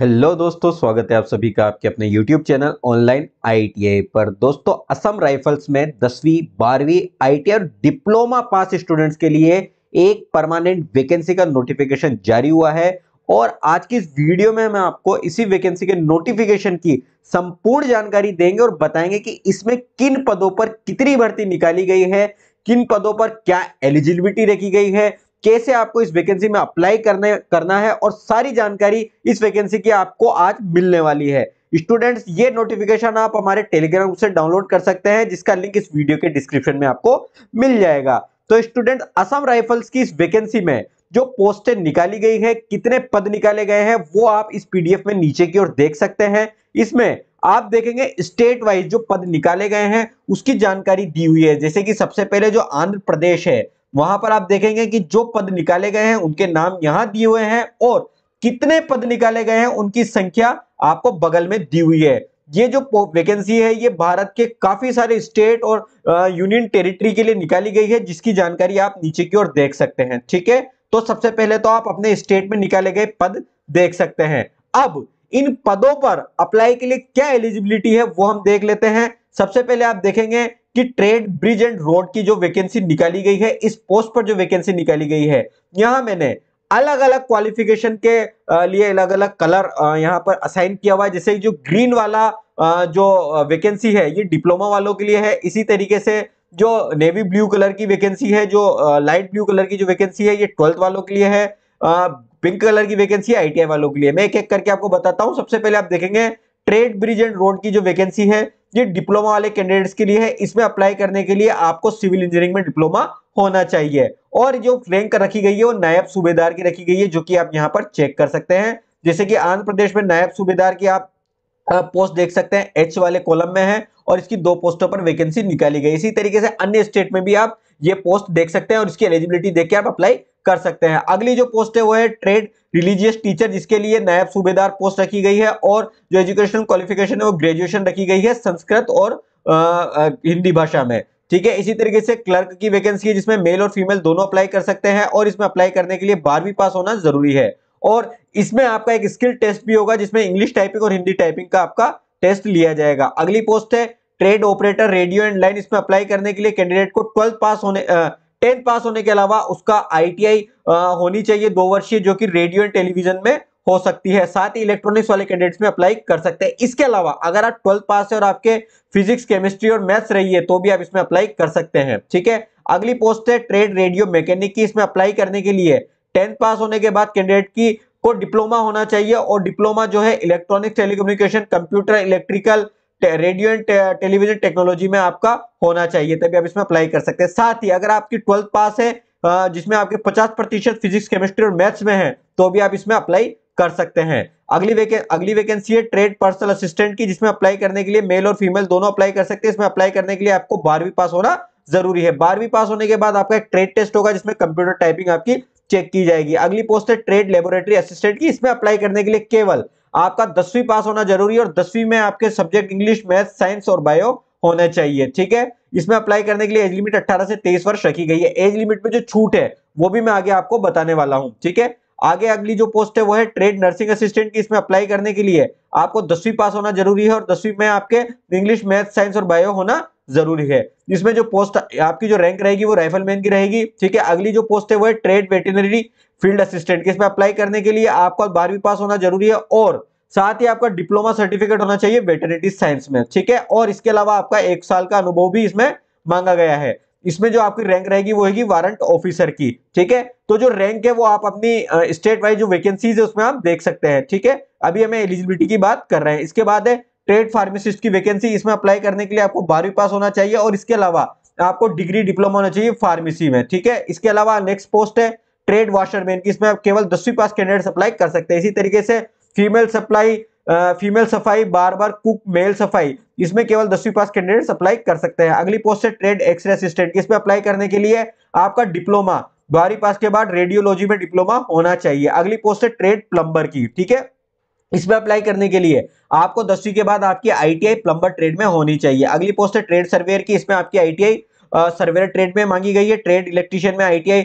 Hello दोस्तों स्वागत है आप सभी का आपके अपने यूट्यूब चैनल ऑनलाइन आईटीआई पर दोस्तों असम राइफल्स में दसवीं बारहवीं आईटीआई और डिप्लोमा पास स्टूडेंट्स के लिए एक परमानेंट वैकेंसी का नोटिफिकेशन जारी हुआ है और आज की इस वीडियो में मैं आपको इसी वैकेंसी के नोटिफिकेशन की संपूर्ण जानकारी देंगे और बताएंगे कि इसमें किन पदों पर कितनी भर्ती निकाली गई है किन पदों पर क्या एलिजिबिलिटी रखी गई है कैसे आपको इस वैकेंसी में अप्लाई करने करना है और सारी जानकारी इस वैकेंसी की आपको आज मिलने वाली है स्टूडेंट्स ये नोटिफिकेशन आप हमारे टेलीग्राम से डाउनलोड कर सकते हैं जिसका लिंक इस वीडियो के डिस्क्रिप्शन में आपको मिल जाएगा तो स्टूडेंट असम राइफल्स की इस वैकेंसी में जो पोस्टें निकाली गई है कितने पद निकाले गए हैं वो आप इस पीडीएफ में नीचे की ओर देख सकते हैं इसमें आप देखेंगे स्टेट वाइज जो पद निकाले गए हैं उसकी जानकारी दी हुई है जैसे कि सबसे पहले जो आंध्र प्रदेश है वहां पर आप देखेंगे कि जो पद निकाले गए हैं उनके नाम यहां दिए हुए हैं और कितने पद निकाले गए हैं उनकी संख्या आपको बगल में दी हुई है ये जो वैकेंसी है ये भारत के काफी सारे स्टेट और यूनियन टेरिटरी के लिए निकाली गई है जिसकी जानकारी आप नीचे की ओर देख सकते हैं ठीक है तो सबसे पहले तो आप अपने स्टेट में निकाले गए पद देख सकते हैं अब इन पदों पर अप्लाई के लिए क्या एलिजिबिलिटी है वो हम देख लेते हैं सबसे पहले आप देखेंगे कि ट्रेड ब्रिज एंड रोड की जो वैकेंसी निकाली गई है इस पोस्ट पर जो वैकेंसी निकाली गई है यहां मैंने अलग अलग क्वालिफिकेशन के लिए अलग अलग कलर यहाँ पर असाइन किया हुआ है जैसे जो ग्रीन वाला जो वैकेंसी है ये डिप्लोमा वालों के लिए है इसी तरीके से जो नेवी ब्लू कलर की वैकेंसी है जो लाइट ब्लू कलर की जो वैकेंसी है ये ट्वेल्थ वालों के लिए है पिंक कलर की वैकेंसी है आईटीआई वालों के लिए मैं एक एक करके आपको बताता हूँ सबसे पहले आप देखेंगे ट्रेड ब्रिज एंड रोड की जो वैकेंसी है ये डिप्लोमा वाले कैंडिडेट्स के लिए है इसमें अप्लाई करने के लिए आपको सिविल इंजीनियरिंग में डिप्लोमा होना चाहिए और जो रैंक रखी गई है वो नायब सूबेदार की रखी गई है जो कि आप यहाँ पर चेक कर सकते हैं जैसे कि आंध्र प्रदेश में नायब सूबेदार की आप पोस्ट देख सकते हैं एच वाले कॉलम में है और इसकी दो पोस्टों पर वैकेंसी निकाली गई इसी तरीके से अन्य स्टेट में भी आप ये पोस्ट देख सकते हैं और इसकी एलिजिबिलिटी देख के आप अप्लाई कर सकते हैं अगली जो पोस्ट है वो है ट्रेड रिलीजियस टीचर जिसके लिए नायब सूबेदार पोस्ट रखी गई है और जो एजुकेशन क्वालिफिकेशन है वो ग्रेजुएशन रखी गई है संस्कृत और हिंदी भाषा में ठीक है इसी तरीके से क्लर्क की वैकेंसी है जिसमें मेल और फीमेल दोनों अप्लाई कर सकते हैं और इसमें अप्लाई करने के लिए बारहवीं पास होना जरूरी है और इसमें आपका एक स्किल टेस्ट भी होगा जिसमें इंग्लिश टाइपिंग और हिंदी टाइपिंग का आपका टेस्ट लिया जाएगा अगली पोस्ट है trade operator radio and line इसमें अप्लाई करने के लिए कैंडिडेट को ट्वेल्थ पास होने टेंथ पास होने के अलावा उसका आईटीआई होनी चाहिए दो वर्षीय जो कि रेडियो एंड टेलीविजन में हो सकती है साथ ही इलेक्ट्रॉनिक्स वाले कैंडिडेट्स में अप्लाई कर सकते हैं इसके अलावा अगर आप ट्वेल्थ पास है और आपके फिजिक्स केमिस्ट्री और मैथ्स रही है तो भी आप इसमें अप्लाई कर सकते हैं ठीक है अगली पोस्ट है ट्रेड रेडियो मैकेनिक की इसमें अप्लाई करने के लिए टेंथ पास होने के बाद कैंडिडेट की को डिप्लोमा होना चाहिए और डिप्लोमा जो है electronics telecommunication computer electrical radio and television technology में आपका होना चाहिए तभी आप इसमें अप्लाई कर सकते हैं साथ ही अगर आपकी ट्वेल्थ पास है जिसमें आपके 50 प्रतिशत फिजिक्स केमिस्ट्री और मैथ्स में है तो भी आप इसमें अप्लाई कर सकते हैं अगली वेके अगली वैकेंसी है ट्रेड पर्सनल असिस्टेंट की जिसमें अप्लाई करने के लिए मेल और फीमेल दोनों अप्लाई कर सकते हैं इसमें अप्लाई करने के लिए आपको बारहवीं पास होना जरूरी है बारहवीं पास होने के बाद आपका एक ट्रेड टेस्ट होगा जिसमें कंप्यूटर टाइपिंग आपकी चेक की जाएगी अगली पोस्ट है ट्रेड लेबोरेटरी असिस्टेंट की इसमें अप्लाई करने के लिए केवल आपका दसवीं पास होना जरूरी है और दसवीं में आपके सब्जेक्ट इंग्लिश मैथ साइंस और बायो होने चाहिए ठीक है इसमें अप्लाई करने के लिए एज लिमिट 18 से 23 वर्ष रखी गई है एज लिमिट में जो छूट है वो भी मैं आगे आपको बताने वाला हूं ठीक है आगे अगली जो पोस्ट है वो है ट्रेड नर्सिंग असिस्टेंट की इसमें अप्लाई करने के लिए आपको दसवीं पास होना जरूरी है और दसवीं में आपके इंग्लिश मैथ साइंस और बायो होना जरूरी है इसमें जो पोस्ट आपकी जो रैंक रहेगी वो राइफलमैन की रहेगी ठीक है अगली जो पोस्ट है वो है ट्रेड वेटनरी फील्ड असिस्टेंट इसमें अप्लाई करने के लिए आपका बारहवीं पास होना जरूरी है और साथ ही आपका डिप्लोमा सर्टिफिकेट होना चाहिए वेटनरी साइंस में ठीक है और इसके अलावा आपका एक साल का अनुभव भी इसमें मांगा गया है इसमें जो आपकी रैंक रहेगी वो होगी वारंट ऑफिसर की ठीक है तो जो रैंक है वो आप अपनी स्टेट वाइज जो वैकेंसीज है उसमें आप देख सकते हैं ठीक है अभी हमें एलिजिबिलिटी की बात कर रहे हैं इसके बाद है ट्रेड फार्मासिस्ट की वैकेंसी इसमें अप्लाई करने के लिए आपको बारहवीं पास होना चाहिए और इसके अलावा आपको डिग्री डिप्लोमा होना चाहिए फार्मेसी में ठीक है इसके अलावा नेक्स्ट पोस्ट है ट्रेड वाशरमैन की इसमें आप केवल दसवीं पास कैंडिडेट अप्लाई कर सकते हैं इसी तरीके से फीमेल सप्लाई फीमेल सफाई बार बार कुक मेल सफाई इसमें केवल दसवीं पास कैंडिडेट अप्लाई कर सकते हैं अगली पोस्ट है ट्रेड एक्सरे असिस्टेंट इसमें अप्लाई करने के लिए आपका डिप्लोमा बारहवीं पास के बाद रेडियोलॉजी में डिप्लोमा होना चाहिए अगली पोस्ट है ट्रेड प्लम्बर की ठीक है इसमें अप्लाई करने के लिए आपको दसवीं के बाद आपकी आईटीआई प्लम्बर ट्रेड में होनी चाहिए अगली पोस्ट है ट्रेड सर्वेयर की इसमें आपकी आईटीआई सर्वेयर ट्रेड में मांगी गई है ट्रेड इलेक्ट्रीशियन में आईटीआई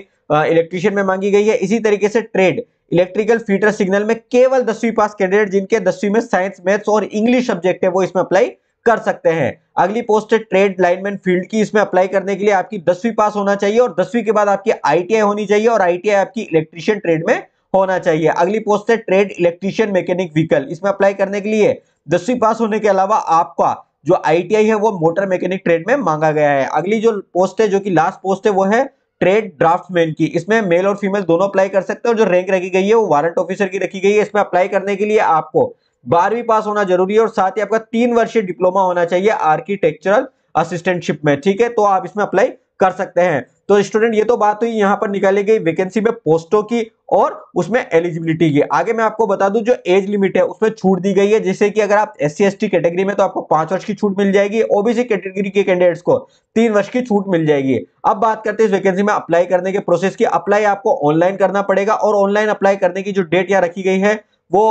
इलेक्ट्रीशियन में मांगी गई है इसी तरीके से ट्रेड इलेक्ट्रिकल फीटर सिग्नल में केवल दसवीं पास कैंडिडेट जिनके दसवीं में साइंस मैथ्स और इंग्लिश सब्जेक्ट है वो इसमें अप्लाई कर सकते हैं अगली पोस्ट है ट्रेड लाइनमैन फील्ड की इसमें अप्लाई करने के लिए आपकी दसवीं पास होना चाहिए और दसवीं के बाद आपकी आईटीआई होनी चाहिए और आईटीआई आपकी इलेक्ट्रीशियन ट्रेड में होना चाहिए अगली पोस्ट है ट्रेड इलेक्ट्रीशियन मैकेनिक व्हीकल इसमें अप्लाई करने के लिए दसवीं पास होने के अलावा आपका जो आईटीआई है वो मोटर मैकेनिक ट्रेड में मांगा गया है अगली जो पोस्ट है जो कि लास्ट पोस्ट है वो है ट्रेड ड्राफ्टमैन की इसमें मेल और फीमेल दोनों अप्लाई कर सकते हैं और जो रैंक रखी गई है वो वारंट ऑफिसर की रखी गई है इसमें अप्लाई करने के लिए आपको बारहवीं पास होना जरूरी है और साथ ही आपका तीन वर्षीय डिप्लोमा होना चाहिए आर्किटेक्चरल असिस्टेंटशिप में ठीक है तो आप इसमें अप्लाई कर सकते हैं तो स्टूडेंट ये तो बात हुई यहाँ पर निकाली गई वैकेंसी में पोस्टों की और उसमें एलिजिबिलिटी की आगे मैं आपको बता दूं जो एज लिमिट है उसमें छूट दी गई है जैसे कि अगर आप एस सी कैटेगरी में तो आपको पांच वर्ष की छूट मिल जाएगी ओबीसी कैटेगरी के कैंडिडेट्स को तीन वर्ष की छूट मिल जाएगी अब बात करते हैं इस वैकेंसी में अप्लाई करने के प्रोसेस की अप्लाई आपको ऑनलाइन करना पड़ेगा और ऑनलाइन अप्लाई करने की जो डेट यहाँ रखी गई है वो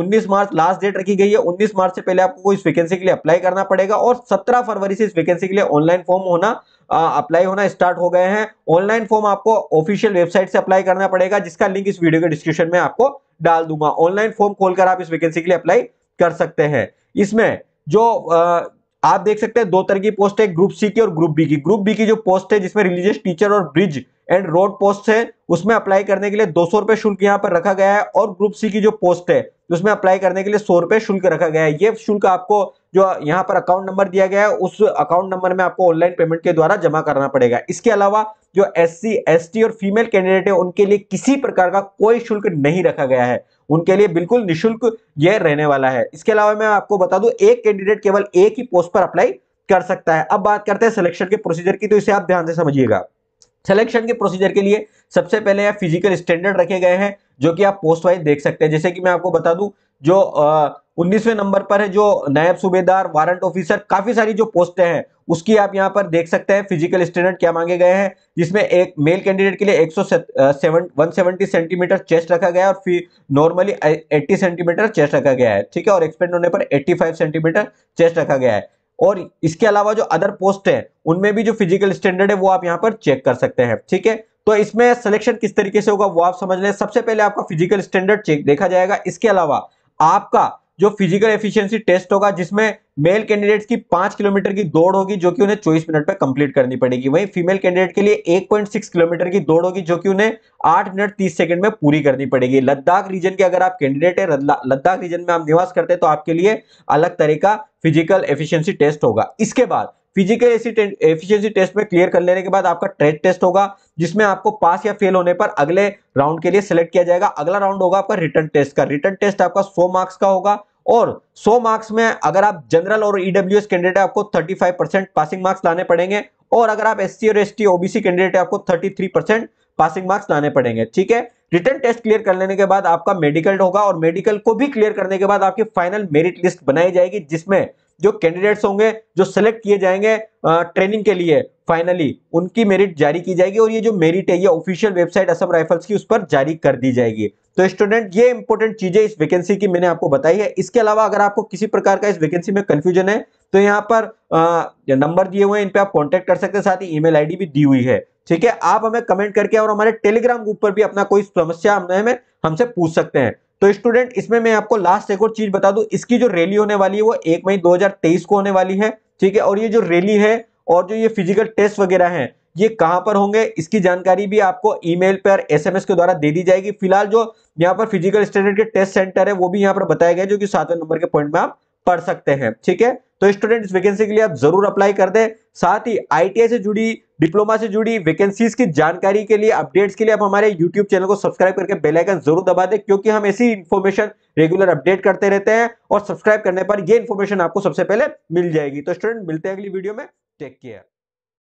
उन्नीस मार्च लास्ट डेट रखी गई है उन्नीस मार्च से पहले आपको इस वैकेंसी के लिए अप्लाई करना पड़ेगा और सत्रह फरवरी से इस वैकेंसी के लिए ऑनलाइन फॉर्म होना अप्लाई होना स्टार्ट हो गए हैं ऑनलाइन फॉर्म आपको ऑफिशियल वेबसाइट से अप्लाई करना पड़ेगा जिसका लिंक इस वीडियो के डिस्क्रिप्शन में आपको डाल दूंगा ऑनलाइन फॉर्म खोलकर आप इस वैकेंसी के लिए अप्लाई कर सकते हैं इसमें जो आ, आप देख सकते हैं दो तरह की पोस्ट है ग्रुप सी की और ग्रुप बी की ग्रुप बी की जो पोस्ट है जिसमें रिलीजियस टीचर और ब्रिज एंड रोड पोस्ट है उसमें अप्लाई करने के लिए दो सौ रुपए शुल्क यहाँ पर रखा गया है और ग्रुप सी की जो पोस्ट है उसमें अप्लाई करने के लिए सौ रुपए शुल्क रखा गया है ये शुल्क आपको जो यहाँ पर अकाउंट नंबर दिया गया है उस अकाउंट नंबर में आपको ऑनलाइन पेमेंट के द्वारा जमा करना पड़ेगा इसके अलावा जो एस सी और फीमेल कैंडिडेट है उनके लिए किसी प्रकार का कोई शुल्क नहीं रखा गया है उनके लिए बिल्कुल निःशुल्क यह रहने वाला है इसके अलावा मैं आपको बता दू एक कैंडिडेट केवल एक ही पोस्ट पर अप्लाई कर सकता है अब बात करते हैं सिलेक्शन के प्रोसीजर की तो इसे आप ध्यान से समझिएगा सिलेक्शन के प्रोसीजर के लिए सबसे पहले यहाँ फिजिकल स्टैंडर्ड रखे गए हैं जो कि आप पोस्ट वाइज देख सकते हैं जैसे कि मैं आपको बता दूं जो उन्नीसवे नंबर पर है जो नायब सूबेदार वारंट ऑफिसर काफी सारी जो पोस्टें हैं उसकी आप यहाँ पर देख सकते हैं फिजिकल स्टैंडर्ड क्या मांगे गए हैं जिसमें एक मेल कैंडिडेट के लिए एक सौ सेवन सेंटीमीटर चेस्ट रखा गया है और फिर नॉर्मली 80 सेंटीमीटर चेस्ट रखा गया है ठीक है और एक्सपेंड होने पर एट्टी सेंटीमीटर चेस्ट रखा गया है और इसके अलावा जो अदर पोस्ट है उनमें भी जो फिजिकल स्टैंडर्ड है वो आप यहाँ पर चेक कर सकते हैं ठीक है तो इसमें सिलेक्शन किस तरीके से होगा वो आप समझ लें सबसे पहले आपका फिजिकल स्टैंडर्ड चेक देखा जाएगा इसके अलावा आपका जो फिजिकल एफिशिएंसी टेस्ट होगा जिसमें मेल कैंडिडेट्स की पांच किलोमीटर की दौड़ होगी जो कि उन्हें चौबीस मिनट पर कंप्लीट करनी पड़ेगी वहीं फीमेल कैंडिडेट के लिए एक पॉइंट सिक्स किलोमीटर की दौड़ होगी जो कि उन्हें आठ मिनट तीस सेकंड में पूरी करनी पड़ेगी लद्दाख रीजन के अगर आप कैंडिडेट है लद्दाख रीजन में आप निवास करते हैं तो आपके लिए अलग तरह का फिजिकल एफिशियंसी टेस्ट होगा इसके बाद फिजिकल एफिशिएंसी टेस्ट में क्लियर कर लेने के बाद आपका ट्रेड टेस्ट होगा जिसमें आपको पास या फेल होने पर अगले राउंड के लिए सेलेक्ट किया जाएगा अगला राउंड होगा आपका रिटर्न टेस्ट का रिटर्न टेस्ट आपका 100 मार्क्स का होगा और 100 मार्क्स में अगर आप जनरल और ईडब्ल्यूएस e कैंडिडेट आपको 35 परसेंट पासिंग मार्क्स लाने पड़ेंगे और अगर आप एससी और एसटी ओबीसी कैंडिडेट आपको 33 परसेंट पासिंग मार्क्स लाने पड़ेंगे ठीक है रिटर्न टेस्ट क्लियर कर लेने के बाद आपका मेडिकल होगा और मेडिकल को भी क्लियर करने के बाद आपकी फाइनल मेरिट लिस्ट बनाई जाएगी जिसमें जो कैंडिडेट्स होंगे जो सेलेक्ट किए जाएंगे ट्रेनिंग के लिए फाइनली उनकी मेरिट जारी की जाएगी और ये जो मेरिट है ये ऑफिशियल वेबसाइट असम राइफल्स की उस पर जारी कर दी जाएगी तो स्टूडेंट ये इंपॉर्टेंट चीजें इस वैकेंसी की मैंने आपको बताई है इसके अलावा अगर आपको किसी प्रकार का इस वैकेंसी में कंफ्यूजन है तो यहाँ पर नंबर दिए हुए हैं इन पर आप कॉन्टेक्ट कर सकते हैं साथ ही ईमेल आईडी भी दी हुई है ठीक है आप हमें कमेंट करके और हमारे टेलीग्राम ग्रुप पर भी अपना कोई समस्या हमें हमसे पूछ सकते हैं तो स्टूडेंट इसमें मैं आपको लास्ट एक और चीज बता दू इसकी जो रैली होने वाली है वो एक मई दो को होने वाली है ठीक है और ये जो रैली है और जो ये फिजिकल टेस्ट वगैरह हैं ये कहां पर होंगे इसकी जानकारी भी आपको ईमेल पर एसएमएस के द्वारा दे दी जाएगी फिलहाल जो यहाँ पर फिजिकल स्टैंडर्ड के टेस्ट सेंटर है वो भी यहाँ पर बताया गया जो कि सातवें नंबर के पॉइंट में आप पढ़ सकते हैं ठीक है तो स्टूडेंट इस वैकेंसी के लिए आप जरूर अप्लाई कर दें साथ ही आईटीआई से जुड़ी डिप्लोमा से जुड़ी वैकेंसीज की जानकारी के लिए अपडेट्स के लिए आप हमारे यूट्यूब चैनल को सब्सक्राइब करके बेल आइकन जरूर दबा दें क्योंकि हम ऐसी इन्फॉर्मेशन रेगुलर अपडेट करते रहते हैं और सब्सक्राइब करने पर यह इन्फॉर्मेशन आपको सबसे पहले मिल जाएगी तो स्टूडेंट मिलते हैं अगली वीडियो में take care.